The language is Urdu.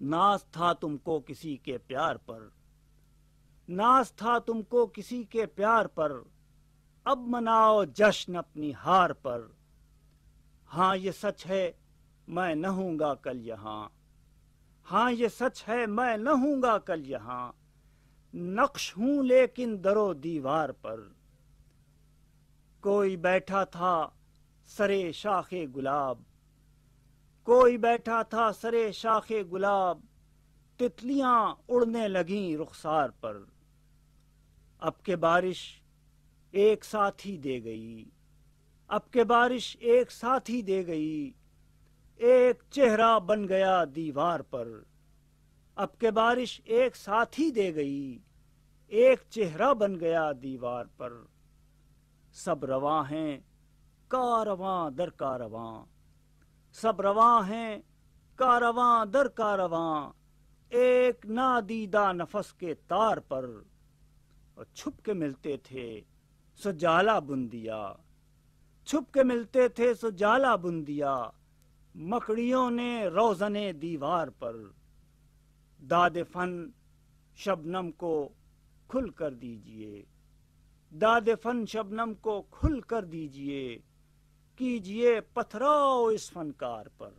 ناز تھا تم کو کسی کے پیار پر ناز تھا تم کو کسی کے پیار پر اب مناؤ جشن اپنی ہار پر ہاں یہ سچ ہے میں نہ ہوں گا کل یہاں ہاں یہ سچ ہے میں نہ ہوں گا کل یہاں نقش ہوں لیکن درو دیوار پر کوئی بیٹھا تھا سرے شاخ گلاب کوئی بیٹھا تھا سرے شاخ گلاب تتلیاں اڑنے لگیں رخسار پر اب کے بارش ایک ساتھ ہی دے گئی اب کے بارش ایک ساتھ ہی دے گئی ایک چہرہ بن گیا دیوار پر اب کے بارش ایک ساتھ ہی دے گئی ایک چہرہ بن گیا دیوار پر سب رواں ہیں کارواں در کارواں سب رواں ہیں کارواں در کارواں ایک نادیدہ نفس کے تار پر اور چھپ کے ملتے تھے سو جالا بندیا چھپ کے ملتے تھے سو جالا بندیا مکڑیوں نے روزنے دیوار پر داد فن شبنم کو کھل کر دیجئے داد فن شبنم کو کھل کر دیجئے کیجئے پتھراؤ اس فنکار پر